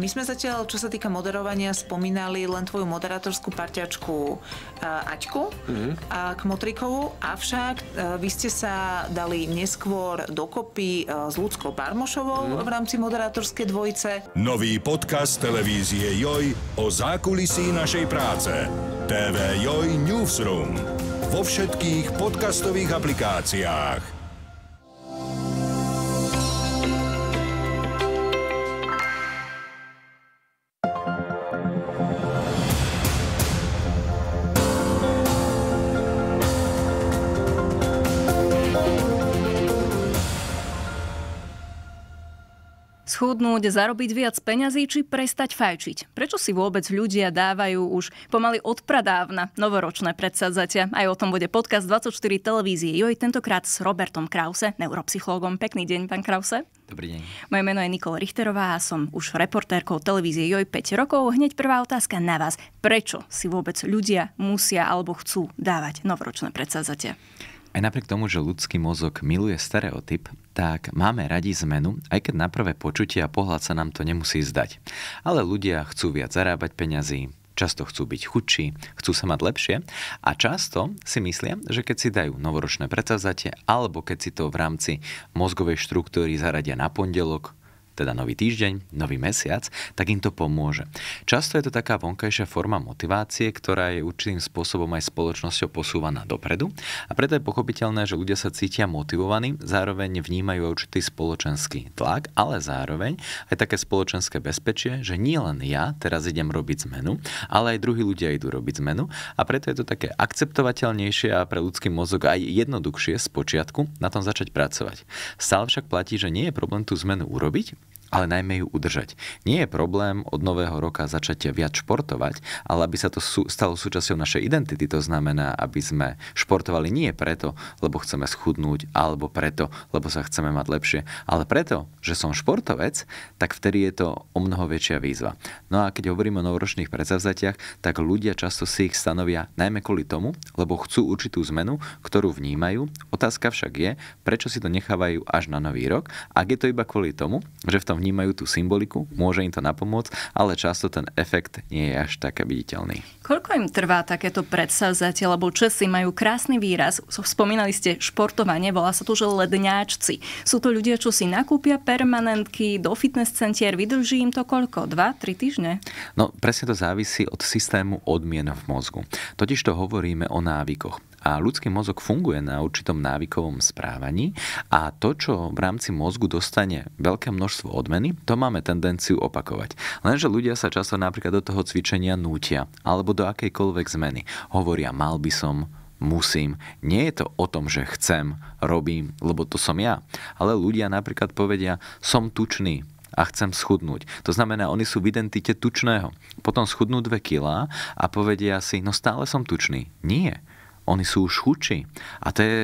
My sme zatiaľ, čo sa týka moderovania, spomínali len tvoju moderátorskú parťačku eh, Aťku mm-hmm. a Kmotrikovú, avšak eh, vy ste sa dali neskôr dokopy eh, s Ľudskou Barmošovou mm-hmm. v rámci moderátorskej dvojice. Nový podcast televízie Joj o zákulisí našej práce. TV Joj Newsroom vo všetkých podcastových aplikáciách. schudnúť, zarobiť viac peňazí či prestať fajčiť? Prečo si vôbec ľudia dávajú už pomaly odpradávna novoročné predsadzatia? Aj o tom bude podcast 24 televízie. Joj, tentokrát s Robertom Krause, neuropsychológom. Pekný deň, pán Krause. Dobrý deň. Moje meno je Nikola Richterová a som už reportérkou televízie Joj 5 rokov. Hneď prvá otázka na vás. Prečo si vôbec ľudia musia alebo chcú dávať novoročné predsadzatia? Aj napriek tomu, že ľudský mozog miluje stereotyp, tak máme radi zmenu, aj keď na prvé počutie a pohľad sa nám to nemusí zdať. Ale ľudia chcú viac zarábať peňazí, často chcú byť chudší, chcú sa mať lepšie a často si myslia, že keď si dajú novoročné predsavzatie alebo keď si to v rámci mozgovej štruktúry zaradia na pondelok, teda nový týždeň, nový mesiac, tak im to pomôže. Často je to taká vonkajšia forma motivácie, ktorá je určitým spôsobom aj spoločnosťou posúvaná dopredu a preto je pochopiteľné, že ľudia sa cítia motivovaní, zároveň vnímajú určitý spoločenský tlak, ale zároveň aj také spoločenské bezpečie, že nie len ja teraz idem robiť zmenu, ale aj druhí ľudia idú robiť zmenu a preto je to také akceptovateľnejšie a pre ľudský mozog aj jednoduchšie z počiatku na tom začať pracovať. Stále však platí, že nie je problém tú zmenu urobiť, ale najmä ju udržať. Nie je problém od nového roka začať viac športovať, ale aby sa to sú, stalo súčasťou našej identity, to znamená, aby sme športovali nie preto, lebo chceme schudnúť, alebo preto, lebo sa chceme mať lepšie, ale preto, že som športovec, tak vtedy je to o mnoho väčšia výzva. No a keď hovoríme o novoročných predsavzatiach, tak ľudia často si ich stanovia najmä kvôli tomu, lebo chcú určitú zmenu, ktorú vnímajú. Otázka však je, prečo si to nechávajú až na nový rok, ak je to iba kvôli tomu, že v tom vnímajú tú symboliku, môže im to napomôcť, ale často ten efekt nie je až tak viditeľný. Koľko im trvá takéto predsavzatie, lebo Česi majú krásny výraz, spomínali ste športovanie, volá sa to, že ledňáčci. Sú to ľudia, čo si nakúpia permanentky do fitness centier, vydrží im to koľko? 2-3 týždne? No presne to závisí od systému odmien v mozgu. Totiž to hovoríme o návykoch. A ľudský mozog funguje na určitom návykovom správaní a to, čo v rámci mozgu dostane veľké množstvo odmeny, to máme tendenciu opakovať. Lenže ľudia sa často napríklad do toho cvičenia nútia alebo do akejkoľvek zmeny. Hovoria, mal by som, musím. Nie je to o tom, že chcem, robím, lebo to som ja. Ale ľudia napríklad povedia, som tučný, a chcem schudnúť. To znamená, oni sú v identite tučného. Potom schudnú 2 kilá a povedia si, no stále som tučný. Nie. Oni sú už chuči. A to je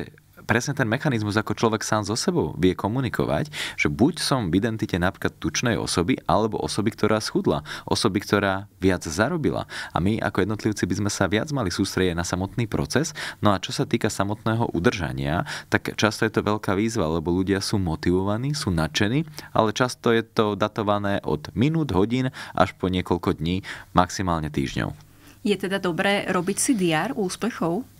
presne ten mechanizmus, ako človek sám so sebou vie komunikovať, že buď som v identite napríklad tučnej osoby, alebo osoby, ktorá schudla, osoby, ktorá viac zarobila. A my ako jednotlivci by sme sa viac mali sústrieť na samotný proces. No a čo sa týka samotného udržania, tak často je to veľká výzva, lebo ľudia sú motivovaní, sú nadšení, ale často je to datované od minút, hodín až po niekoľko dní, maximálne týždňov. Je teda dobré robiť si diar úspechov?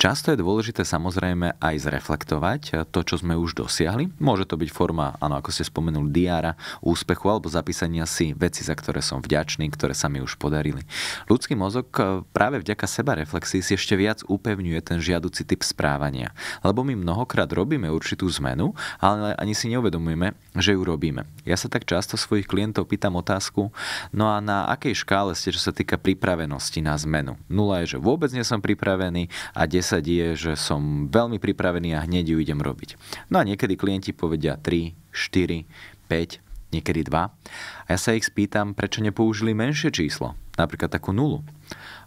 Často je dôležité samozrejme aj zreflektovať to, čo sme už dosiahli. Môže to byť forma, áno, ako ste spomenul, diára, úspechu alebo zapísania si veci, za ktoré som vďačný, ktoré sa mi už podarili. Ľudský mozog eh, práve vďaka seba reflexii si ešte viac upevňuje ten žiaduci typ správania. Lebo my mnohokrát robíme určitú zmenu, ale ani si neuvedomujeme, že ju robíme. Ja sa tak často svojich klientov pýtam otázku, no a na akej škále ste, čo sa týka pripravenosti na zmenu? Nula je, že vôbec nie som pripravený a 10 sa je, že som veľmi pripravený a hneď ju idem robiť. No a niekedy klienti povedia 3, 4, 5, niekedy 2. A ja sa ich spýtam, prečo nepoužili menšie číslo, napríklad takú nulu.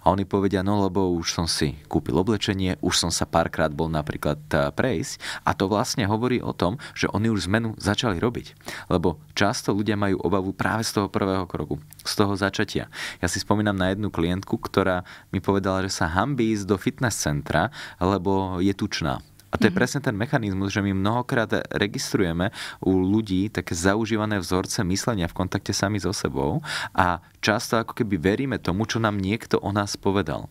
A oni povedia, no lebo už som si kúpil oblečenie, už som sa párkrát bol napríklad e, prejsť. A to vlastne hovorí o tom, že oni už zmenu začali robiť. Lebo často ľudia majú obavu práve z toho prvého kroku, z toho začatia. Ja si spomínam na jednu klientku, ktorá mi povedala, že sa hambí ísť do fitness centra, lebo je tučná a to je mhm. presne ten mechanizmus, že my mnohokrát registrujeme u ľudí také zaužívané vzorce myslenia v kontakte sami so sebou a často ako keby veríme tomu, čo nám niekto o nás povedal.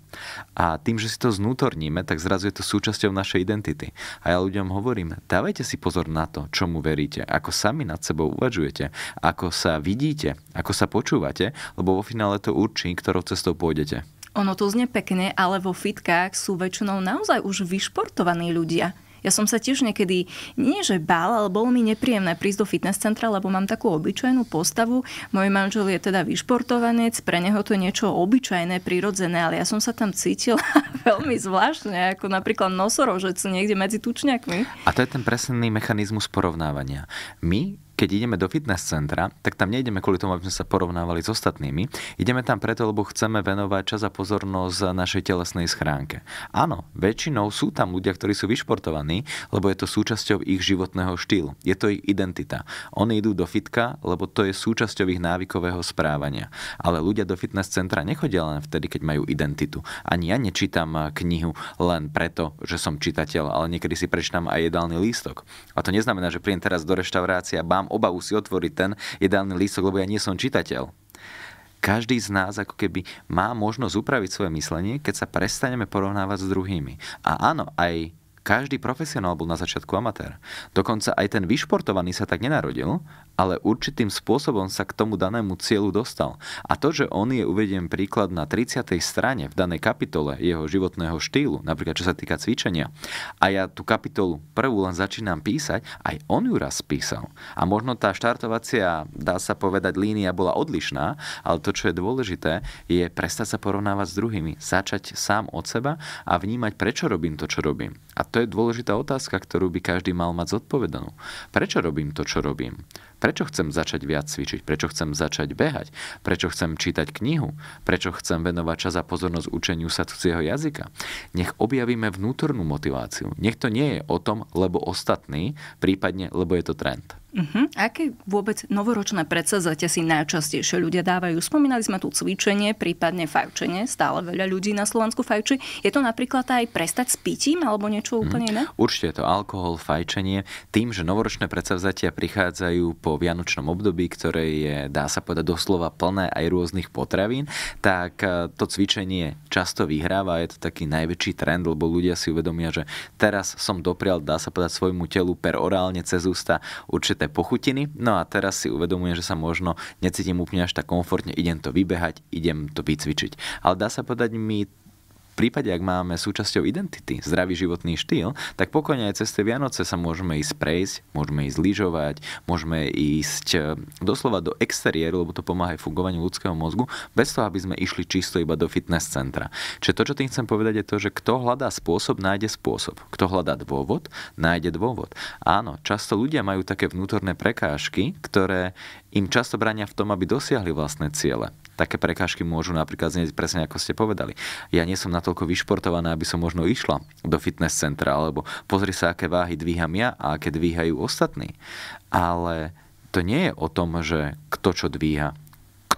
A tým, že si to znútorníme, tak zrazu je to súčasťou našej identity. A ja ľuďom hovorím, dávajte si pozor na to, čomu veríte, ako sami nad sebou uvažujete, ako sa vidíte, ako sa počúvate, lebo vo finále to určí, ktorou cestou pôjdete. Ono to znie pekne, ale vo fitkách sú väčšinou naozaj už vyšportovaní ľudia. Ja som sa tiež niekedy, nie že bál, ale bolo mi nepríjemné prísť do fitness centra, lebo mám takú obyčajnú postavu. Môj manžel je teda vyšportovanec, pre neho to je niečo obyčajné, prirodzené, ale ja som sa tam cítila veľmi zvláštne, ako napríklad nosorožec niekde medzi tučňakmi. A to je ten presný mechanizmus porovnávania. My keď ideme do fitness centra, tak tam nejdeme kvôli tomu, aby sme sa porovnávali s ostatnými. Ideme tam preto, lebo chceme venovať čas a pozornosť našej telesnej schránke. Áno, väčšinou sú tam ľudia, ktorí sú vyšportovaní, lebo je to súčasťou ich životného štýlu. Je to ich identita. Oni idú do fitka, lebo to je súčasťou ich návykového správania. Ale ľudia do fitness centra nechodia len vtedy, keď majú identitu. Ani ja nečítam eh, knihu len preto, že som čitateľ, ale niekedy si prečítam aj jedálny lístok. A to neznamená, že príjem teraz do reštaurácie a mám obavu si otvoriť ten jedálny lístok, lebo ja nie som čitateľ každý z nás ako keby má možnosť upraviť svoje myslenie, keď sa prestaneme porovnávať s druhými. A áno, aj každý profesionál bol na začiatku amatér. Dokonca aj ten vyšportovaný sa tak nenarodil, ale určitým spôsobom sa k tomu danému cieľu dostal. A to, že on je uvedien príklad na 30. strane v danej kapitole jeho životného štýlu, napríklad čo sa týka cvičenia, a ja tú kapitolu prvú len začínam písať, aj on ju raz písal. A možno tá štartovacia, dá sa povedať, línia bola odlišná, ale to, čo je dôležité, je prestať sa porovnávať s druhými, začať sám od seba a vnímať, prečo robím to, čo robím. A to je dôležitá otázka, ktorú by každý mal mať zodpovedanú. Prečo robím to, čo robím? Prečo chcem začať viac cvičiť? Prečo chcem začať behať? Prečo chcem čítať knihu? Prečo chcem venovať čas a pozornosť učeniu sa cudzieho jazyka? Nech objavíme vnútornú motiváciu. Nech to nie je o tom, lebo ostatný, prípadne lebo je to trend. Uh-huh. Aké vôbec novoročné predsazate si najčastejšie ľudia dávajú? Spomínali sme tu cvičenie, prípadne fajčenie. Stále veľa ľudí na Slovensku fajčí. Je to napríklad aj prestať s pitím alebo niečo úplne mhm. iné? Určite je to alkohol, fajčenie. Tým, že novoročné predsazatia prichádzajú po po vianočnom období, ktoré je, dá sa povedať, doslova plné aj rôznych potravín, tak e, to cvičenie často vyhráva. Je to taký najväčší trend, lebo ľudia si uvedomia, že teraz som doprial, dá sa povedať, svojmu telu perorálne cez ústa určité pochutiny. No a teraz si uvedomujem, že sa možno necítim úplne až tak komfortne, idem to vybehať, idem to vycvičiť. Ale dá sa povedať, my v prípade, ak máme súčasťou identity zdravý životný štýl, tak pokojne aj cez tie Vianoce sa môžeme ísť prejsť, môžeme ísť lyžovať, môžeme ísť e, doslova do exteriéru, lebo to pomáha aj fungovaniu ľudského mozgu, bez toho, aby sme išli čisto iba do fitness centra. Čiže to, čo tým chcem povedať, je to, že kto hľadá spôsob, nájde spôsob. Kto hľadá dôvod, nájde dôvod. Áno, často ľudia majú také vnútorné prekážky, ktoré im často bránia v tom, aby dosiahli vlastné ciele také prekážky môžu napríklad znieť presne ako ste povedali. Ja nie som natoľko vyšportovaná, aby som možno išla do fitness centra, alebo pozri sa, aké váhy dvíham ja a aké dvíhajú ostatní. Ale to nie je o tom, že kto čo dvíha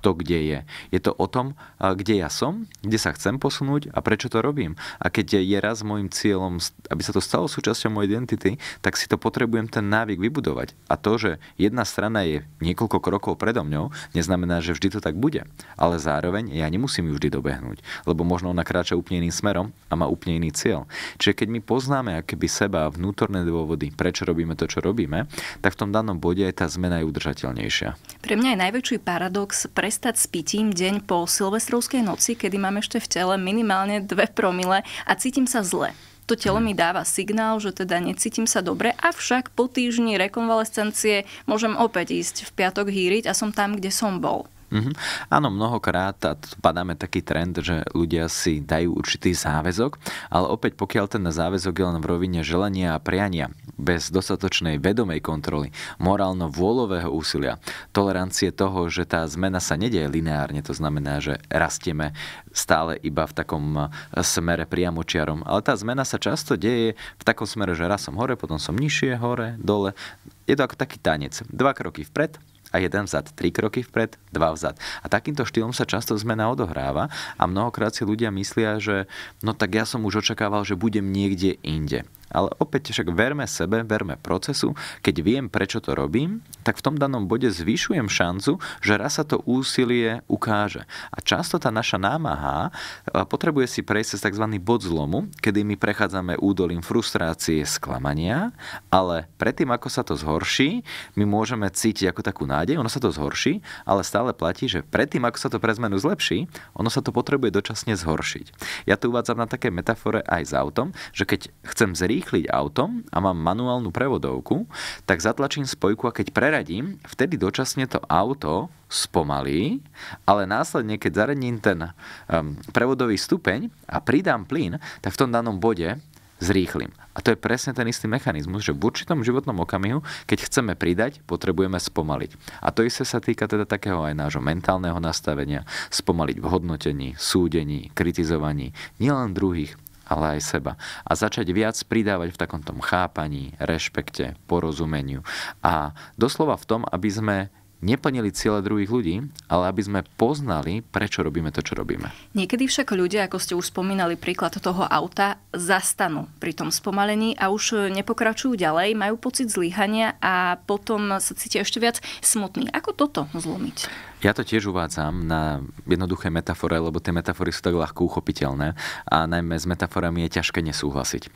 kto kde je. Je to o tom, kde ja som, kde sa chcem posunúť a prečo to robím. A keď je raz môjim cieľom, aby sa to stalo súčasťou mojej identity, tak si to potrebujem ten návyk vybudovať. A to, že jedna strana je niekoľko krokov predo mňou, neznamená, že vždy to tak bude. Ale zároveň ja nemusím ju vždy dobehnúť, lebo možno ona kráča úplne iným smerom a má úplne iný cieľ. Čiže keď my poznáme akéby seba a vnútorné dôvody, prečo robíme to, čo robíme, tak v tom danom bode je tá zmena je udržateľnejšia. Pre mňa je najväčší paradox pre prestať s pitím deň po silvestrovskej noci, kedy mám ešte v tele minimálne 2 promile a cítim sa zle to telo mi dáva signál, že teda necítim sa dobre, avšak po týždni rekonvalescencie môžem opäť ísť v piatok hýriť a som tam, kde som bol. Mm-hmm. Áno, mnohokrát a padáme taký trend, že ľudia si dajú určitý záväzok, ale opäť pokiaľ ten záväzok je len v rovine želania a priania, bez dostatočnej vedomej kontroly, morálno-vôľového úsilia, tolerancie toho, že tá zmena sa nedieje lineárne, to znamená, že rastieme stále iba v takom e, smere priamočiarom, ale tá zmena sa často deje v takom smere, že raz som hore, potom som nižšie, hore, dole. Je to ako taký tanec. Dva kroky vpred, a jeden vzad. Tri kroky vpred, dva vzad. A takýmto štýlom sa často zmena odohráva a mnohokrát si ľudia myslia, že no tak ja som už očakával, že budem niekde inde. Ale opäť však verme sebe, verme procesu. Keď viem, prečo to robím, tak v tom danom bode zvyšujem šancu, že raz sa to úsilie ukáže. A často tá naša námaha e, potrebuje si prejsť cez tzv. bod zlomu, kedy my prechádzame údolím frustrácie, sklamania, ale predtým, ako sa to zhorší, my môžeme cítiť ako takú nádej, ono sa to zhorší, ale stále platí, že predtým, ako sa to pre zmenu zlepší, ono sa to potrebuje dočasne zhoršiť. Ja tu uvádzam na také metafore aj s autom, že keď chcem zrýchliť rýchliť autom a mám manuálnu prevodovku, tak zatlačím spojku a keď preradím, vtedy dočasne to auto spomalí, ale následne, keď zaradím ten um, prevodový stupeň a pridám plyn, tak v tom danom bode zrýchlim. A to je presne ten istý mechanizmus, že v určitom životnom okamihu, keď chceme pridať, potrebujeme spomaliť. A to isté sa týka teda takého aj nášho mentálneho nastavenia, spomaliť v hodnotení, súdení, kritizovaní, nielen druhých, ale aj seba. A začať viac pridávať v takomto chápaní, rešpekte, porozumeniu. A doslova v tom, aby sme neplnili ciele druhých ľudí, ale aby sme poznali, prečo robíme to, čo robíme. Niekedy však ľudia, ako ste už spomínali príklad toho auta, zastanú pri tom spomalení a už nepokračujú ďalej, majú pocit zlyhania a potom sa cítia ešte viac smutný. Ako toto zlomiť? Ja to tiež uvádzam na jednoduché metafore, lebo tie metafory sú tak ľahko uchopiteľné a najmä s metaforami je ťažké nesúhlasiť.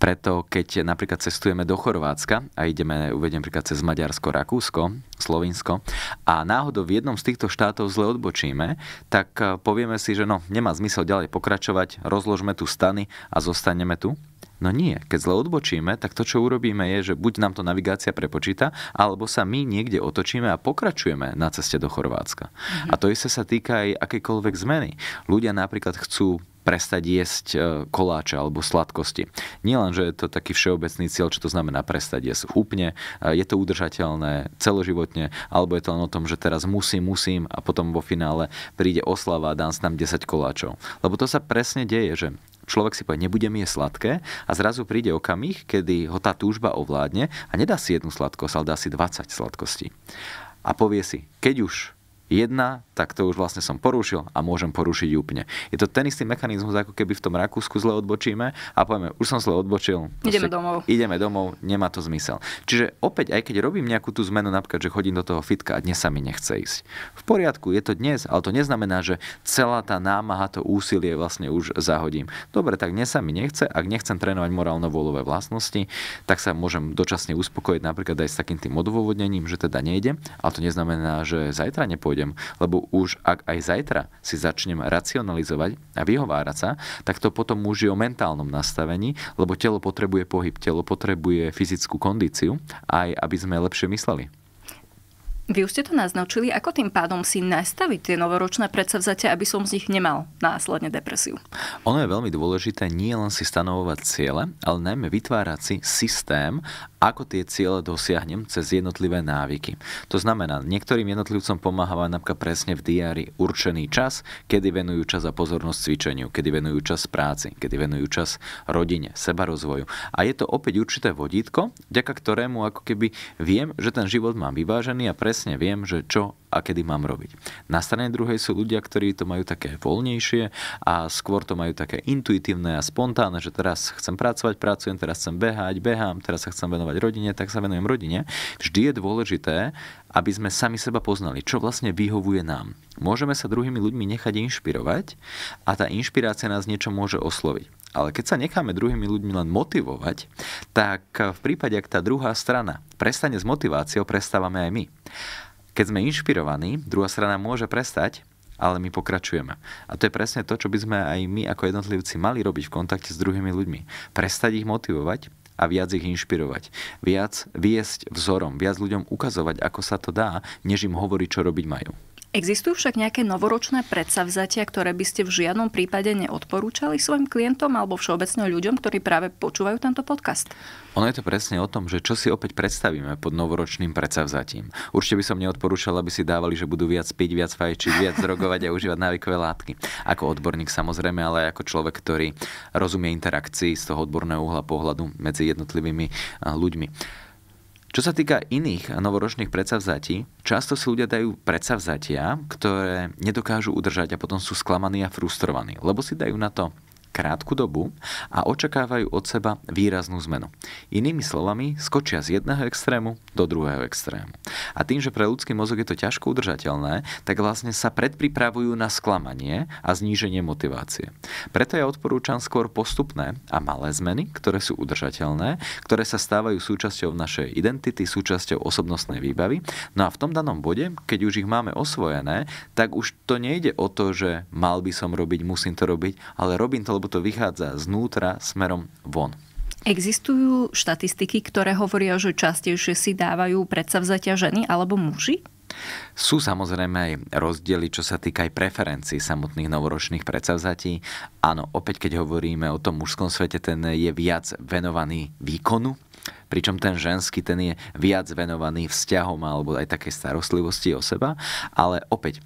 Preto keď napríklad cestujeme do Chorvátska a ideme, uvediem príklad cez Maďarsko, Rakúsko, Slovinsko a náhodou v jednom z týchto štátov zle odbočíme, tak eh, povieme si, že no, nemá zmysel ďalej pokračovať, rozložme tu stany a zostaneme tu No nie, keď zle odbočíme, tak to, čo urobíme, je, že buď nám to navigácia prepočíta, alebo sa my niekde otočíme a pokračujeme na ceste do Chorvátska. Mhm. A to isté sa týka aj akejkoľvek zmeny. Ľudia napríklad chcú prestať jesť e, koláče alebo sladkosti. Nie len, že je to taký všeobecný cieľ, čo to znamená prestať jesť úplne, e, je to udržateľné celoživotne, alebo je to len o tom, že teraz musím, musím a potom vo finále príde oslava a dám si tam 10 koláčov. Lebo to sa presne deje, že človek si povie, nebudem je sladké a zrazu príde okamih, kedy ho tá túžba ovládne a nedá si jednu sladkosť, ale dá si 20 sladkostí. A povie si, keď už jedna, tak to už vlastne som porušil a môžem porušiť úplne. Je to ten istý mechanizmus, ako keby v tom Rakúsku zle odbočíme a povieme, už som zle odbočil. Ideme si, domov. Ideme domov, nemá to zmysel. Čiže opäť, aj keď robím nejakú tú zmenu, napríklad, že chodím do toho fitka a dnes sa mi nechce ísť. V poriadku, je to dnes, ale to neznamená, že celá tá námaha, to úsilie vlastne už zahodím. Dobre, tak dnes sa mi nechce, ak nechcem trénovať morálno volové vlastnosti, tak sa môžem dočasne uspokojiť napríklad aj s takým tým odôvodnením, že teda nejde, ale to neznamená, že zajtra nepôjde budem. Lebo už ak aj zajtra si začnem racionalizovať a vyhovárať sa, tak to potom už je o mentálnom nastavení, lebo telo potrebuje pohyb, telo potrebuje fyzickú kondíciu, aj aby sme lepšie mysleli. Vy už ste to naznačili, ako tým pádom si nastaviť tie novoročné predsavzatia, aby som z nich nemal následne depresiu? Ono je veľmi dôležité nie len si stanovovať ciele, ale najmä vytvárať si systém, ako tie ciele dosiahnem cez jednotlivé návyky. To znamená, niektorým jednotlivcom pomáha napríklad presne v diári určený čas, kedy venujú čas a pozornosť cvičeniu, kedy venujú čas práci, kedy venujú čas rodine, sebarozvoju. A je to opäť určité vodítko, vďaka ktorému ako keby viem, že ten život mám vyvážený a presne presne viem, že čo a kedy mám robiť. Na strane druhej sú ľudia, ktorí to majú také voľnejšie a skôr to majú také intuitívne a spontánne, že teraz chcem pracovať, pracujem, teraz chcem behať, behám, teraz sa chcem venovať rodine, tak sa venujem rodine. Vždy je dôležité, aby sme sami seba poznali, čo vlastne vyhovuje nám. Môžeme sa druhými ľuďmi nechať inšpirovať a tá inšpirácia nás niečo môže osloviť. Ale keď sa necháme druhými ľuďmi len motivovať, tak eh, v prípade, ak tá druhá strana prestane s motiváciou, prestávame aj my. Keď sme inšpirovaní, druhá strana môže prestať, ale my pokračujeme. A to je presne to, čo by sme aj my ako jednotlivci mali robiť v kontakte s druhými ľuďmi. Prestať ich motivovať a viac ich inšpirovať. Viac viesť vzorom, viac ľuďom ukazovať, ako sa to dá, než im hovoriť, čo robiť majú. Existujú však nejaké novoročné predsavzatia, ktoré by ste v žiadnom prípade neodporúčali svojim klientom alebo všeobecne ľuďom, ktorí práve počúvajú tento podcast? Ono je to presne o tom, že čo si opäť predstavíme pod novoročným predsavzatím. Určite by som neodporúčal, aby si dávali, že budú viac piť, viac fajčiť, viac drogovať a užívať návykové látky. Ako odborník samozrejme, ale aj ako človek, ktorý rozumie interakcii z toho odborného uhla pohľadu medzi jednotlivými ľuďmi. Čo sa týka iných novoročných predsavzatí, často si ľudia dajú predsavzatia, ktoré nedokážu udržať a potom sú sklamaní a frustrovaní, lebo si dajú na to krátku dobu a očakávajú od seba výraznú zmenu. Inými slovami, skočia z jedného extrému do druhého extrému. A tým, že pre ľudský mozog je to ťažko udržateľné, tak vlastne sa predpripravujú na sklamanie a zníženie motivácie. Preto ja odporúčam skôr postupné a malé zmeny, ktoré sú udržateľné, ktoré sa stávajú súčasťou našej identity, súčasťou osobnostnej výbavy. No a v tom danom bode, keď už ich máme osvojené, tak už to nejde o to, že mal by som robiť, musím to robiť, ale robím to, lebo to vychádza znútra smerom von. Existujú štatistiky, ktoré hovoria, že častejšie si dávajú predsavzatia ženy alebo muži? Sú samozrejme aj rozdiely, čo sa týka aj preferencií samotných novoročných predsavzatí. Áno, opäť keď hovoríme o tom mužskom svete, ten je viac venovaný výkonu, pričom ten ženský, ten je viac venovaný vzťahom alebo aj takej starostlivosti o seba, ale opäť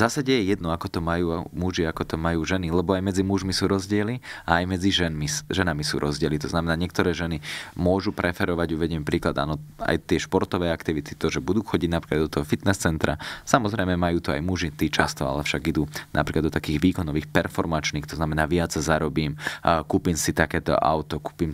zásade je jedno, ako to majú muži, ako to majú ženy, lebo aj medzi mužmi sú rozdiely a aj medzi ženmi, ženami sú rozdiely. To znamená, niektoré ženy môžu preferovať, uvediem príklad, áno, aj tie športové aktivity, to, že budú chodiť napríklad do toho fitness centra. Samozrejme majú to aj muži, tí často, ale však idú napríklad do takých výkonových performačných, to znamená viac zarobím, kúpim si takéto auto, kúpim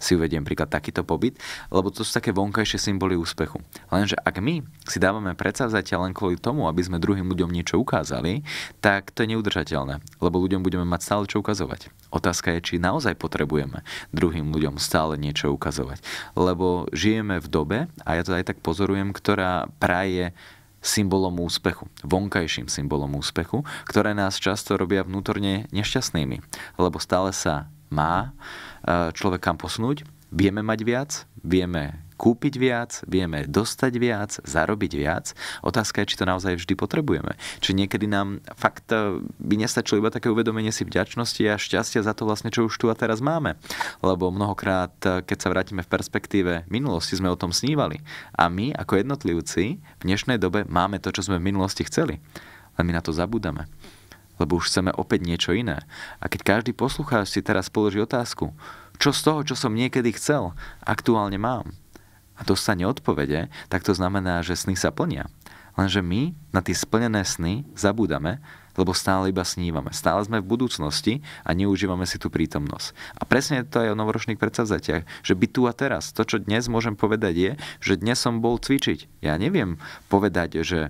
si uvediem príklad takýto pobyt, lebo to sú také vonkajšie symboly úspechu. Lenže ak my si dávame predsa len kvôli tomu, aby sme druhým ľuďom niečo ukázali, tak to je neudržateľné, lebo ľuďom budeme mať stále čo ukazovať. Otázka je, či naozaj potrebujeme druhým ľuďom stále niečo ukazovať. Lebo žijeme v dobe, a ja to aj tak pozorujem, ktorá praje symbolom úspechu, vonkajším symbolom úspechu, ktoré nás často robia vnútorne nešťastnými, lebo stále sa má e, človek kam posunúť, vieme mať viac, vieme kúpiť viac, vieme dostať viac, zarobiť viac. Otázka je, či to naozaj vždy potrebujeme. Či niekedy nám fakt eh, by nestačilo iba také uvedomenie si vďačnosti a šťastia za to vlastne, čo už tu a teraz máme. Lebo mnohokrát, eh, keď sa vrátime v perspektíve minulosti, sme o tom snívali. A my ako jednotlivci v dnešnej dobe máme to, čo sme v minulosti chceli. Ale my na to zabudame lebo už chceme opäť niečo iné. A keď každý poslucháč si teraz položí otázku, čo z toho, čo som niekedy chcel, aktuálne mám, a dostane odpovede, tak to znamená, že sny sa plnia. Lenže my na tie splnené sny zabúdame, lebo stále iba snívame. Stále sme v budúcnosti a neužívame si tú prítomnosť. A presne to je o novoročných predsavzatiach, že by tu a teraz. To, čo dnes môžem povedať je, že dnes som bol cvičiť. Ja neviem povedať, že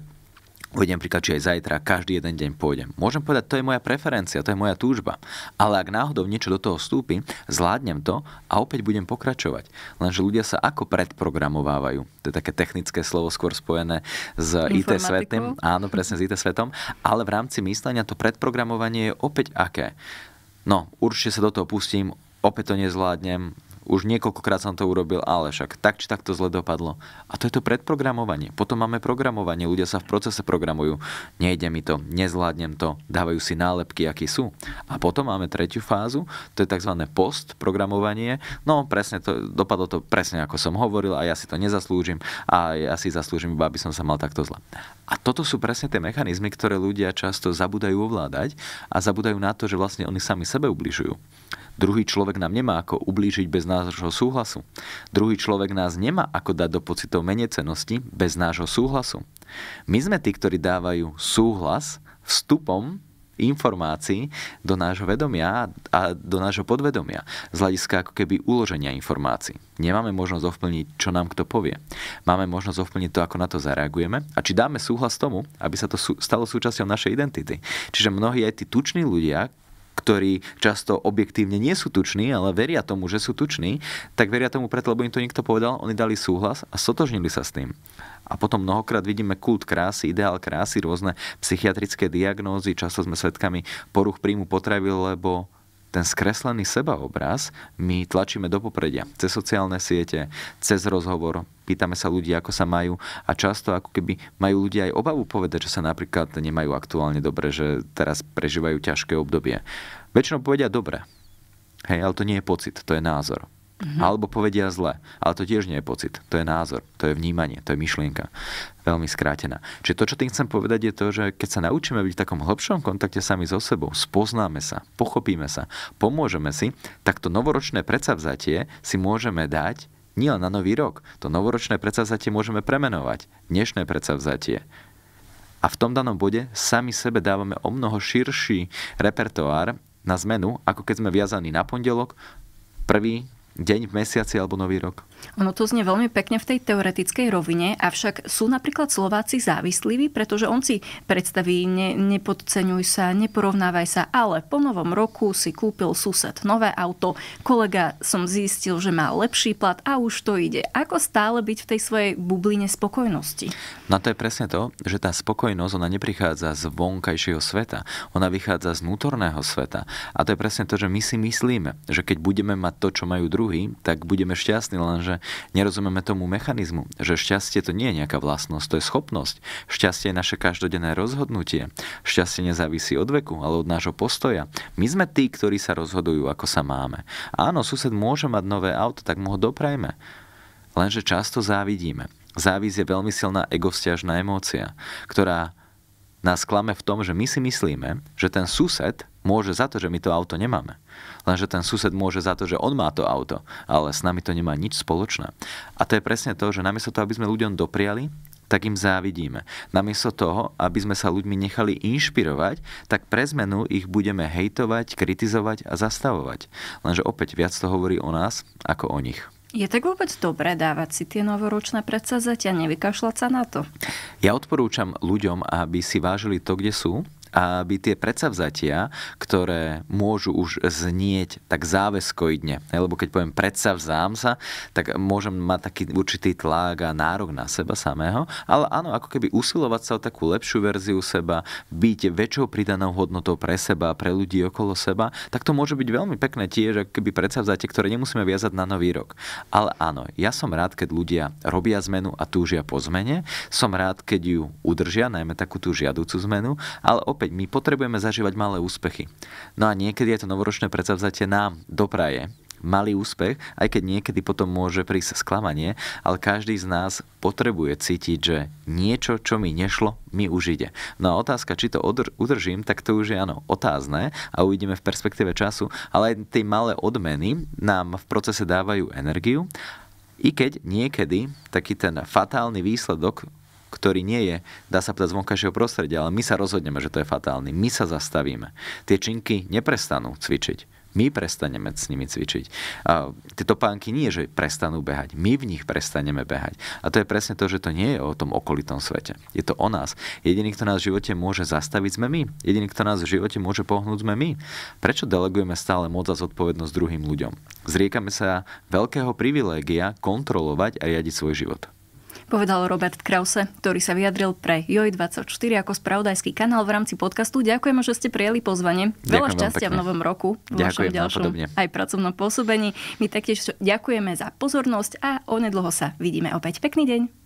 Uvediem príklad, či aj zajtra, každý jeden deň pôjdem. Môžem povedať, to je moja preferencia, to je moja túžba. Ale ak náhodou niečo do toho vstúpi, zvládnem to a opäť budem pokračovať. Lenže ľudia sa ako predprogramovávajú. To je také technické slovo skôr spojené s IT svetom. Áno, presne s IT svetom. Ale v rámci myslenia to predprogramovanie je opäť aké. No, určite sa do toho pustím, opäť to nezvládnem, už niekoľkokrát som to urobil, ale však tak či tak to zle dopadlo. A to je to predprogramovanie. Potom máme programovanie, ľudia sa v procese programujú. Nejde mi to, nezvládnem to, dávajú si nálepky, aký sú. A potom máme tretiu fázu, to je tzv. postprogramovanie. No presne to, dopadlo to presne ako som hovoril a ja si to nezaslúžim a ja si zaslúžim iba, aby som sa mal takto zle. A toto sú presne tie mechanizmy, ktoré ľudia často zabudajú ovládať a zabudajú na to, že vlastne oni sami sebe ubližujú. Druhý človek nám nemá ako ublížiť bez nášho súhlasu. Druhý človek nás nemá ako dať do pocitov menecenosti bez nášho súhlasu. My sme tí, ktorí dávajú súhlas vstupom informácií do nášho vedomia a do nášho podvedomia z hľadiska ako keby uloženia informácií. Nemáme možnosť ovplniť, čo nám kto povie. Máme možnosť ovplniť to, ako na to zareagujeme a či dáme súhlas tomu, aby sa to stalo súčasťou našej identity. Čiže mnohí aj tí tuční ľudia, ktorí často objektívne nie sú tuční, ale veria tomu, že sú tuční, tak veria tomu preto, lebo im to niekto povedal, oni dali súhlas a sotožnili sa s tým. A potom mnohokrát vidíme kult krásy, ideál krásy, rôzne psychiatrické diagnózy, často sme svedkami poruch príjmu potravy, lebo ten skreslený sebaobraz my tlačíme do popredia. Cez sociálne siete, cez rozhovor, pýtame sa ľudí, ako sa majú a často ako keby majú ľudia aj obavu povedať, že sa napríklad nemajú aktuálne dobre, že teraz prežívajú ťažké obdobie. Väčšinou povedia dobre. Hej, ale to nie je pocit, to je názor. Mm-hmm. Alebo povedia zle. Ale to tiež nie je pocit. To je názor, to je vnímanie, to je myšlienka. Veľmi skrátená. Čiže to, čo tým chcem povedať, je to, že keď sa naučíme byť v takom hlbšom kontakte sami so sebou, spoznáme sa, pochopíme sa, pomôžeme si, tak to novoročné predsavzatie si môžeme dať nielen na nový rok. To novoročné predsavzatie môžeme premenovať. Dnešné predsavzatie. A v tom danom bode sami sebe dávame o mnoho širší repertoár na zmenu, ako keď sme viazaní na pondelok, prvý deň v mesiaci alebo nový rok? Ono to znie veľmi pekne v tej teoretickej rovine, avšak sú napríklad Slováci závislí, pretože on si predstaví, ne, nepodceňuj sa, neporovnávaj sa, ale po novom roku si kúpil sused nové auto, kolega som zistil, že má lepší plat a už to ide. Ako stále byť v tej svojej bubline spokojnosti? No to je presne to, že tá spokojnosť, ona neprichádza z vonkajšieho sveta, ona vychádza z vnútorného sveta. A to je presne to, že my si myslíme, že keď budeme mať to, čo majú druhý, tak budeme šťastní, lenže že nerozumieme tomu mechanizmu, že šťastie to nie je nejaká vlastnosť, to je schopnosť. Šťastie je naše každodenné rozhodnutie. Šťastie nezávisí od veku, ale od nášho postoja. My sme tí, ktorí sa rozhodujú, ako sa máme. Áno, sused môže mať nové auto, tak mu ho doprajme. Lenže často závidíme. Závis je veľmi silná egovzťažná emócia, ktorá nás klame v tom, že my si myslíme, že ten sused môže za to, že my to auto nemáme. Lenže ten sused môže za to, že on má to auto, ale s nami to nemá nič spoločné. A to je presne to, že namiesto toho, aby sme ľuďom dopriali, tak im závidíme. Namiesto toho, aby sme sa ľuďmi nechali inšpirovať, tak pre zmenu ich budeme hejtovať, kritizovať a zastavovať. Lenže opäť viac to hovorí o nás ako o nich. Je tak vôbec dobré dávať si tie novoročné predsazatia, nevykašľať sa na to? Ja odporúčam ľuďom, aby si vážili to, kde sú, aby tie predsavzatia, ktoré môžu už znieť tak záväzkoidne, lebo keď poviem predsavzám sa, tak môžem mať taký určitý tlak a nárok na seba samého, ale áno, ako keby usilovať sa o takú lepšiu verziu seba, byť väčšou pridanou hodnotou pre seba a pre ľudí okolo seba, tak to môže byť veľmi pekné tiež, ako keby predsavzatie, ktoré nemusíme viazať na nový rok. Ale áno, ja som rád, keď ľudia robia zmenu a túžia po zmene, som rád, keď ju udržia, najmä takú tú žiaducu zmenu, ale opäť, my potrebujeme zažívať malé úspechy. No a niekedy je to novoročné predsavzatie nám dopraje malý úspech, aj keď niekedy potom môže prísť sklamanie, ale každý z nás potrebuje cítiť, že niečo, čo mi nešlo, mi už ide. No a otázka, či to udržím, tak to už je áno otázne a uvidíme v perspektíve času, ale aj tie malé odmeny nám v procese dávajú energiu, i keď niekedy taký ten fatálny výsledok ktorý nie je, dá sa povedať, z vonkajšieho prostredia, ale my sa rozhodneme, že to je fatálny. My sa zastavíme. Tie činky neprestanú cvičiť my prestaneme s nimi cvičiť. A tieto pánky nie, že prestanú behať, my v nich prestaneme behať. A to je presne to, že to nie je o tom okolitom svete. Je to o nás. Jediný, kto nás v živote môže zastaviť, sme my. Jediný, kto nás v živote môže pohnúť, sme my. Prečo delegujeme stále moc a zodpovednosť druhým ľuďom? Zriekame sa veľkého privilégia kontrolovať a riadiť svoj život. Povedal Robert Krause, ktorý sa vyjadril pre JOJ24 ako spravodajský kanál v rámci podcastu. Ďakujeme, že ste prijali pozvanie. Ďakujem Veľa šťastia v novom roku, v Ďakujem vašom ďalšom podobne. aj pracovnom pôsobení. My taktiež ďakujeme za pozornosť a onedlho sa vidíme opäť. Pekný deň.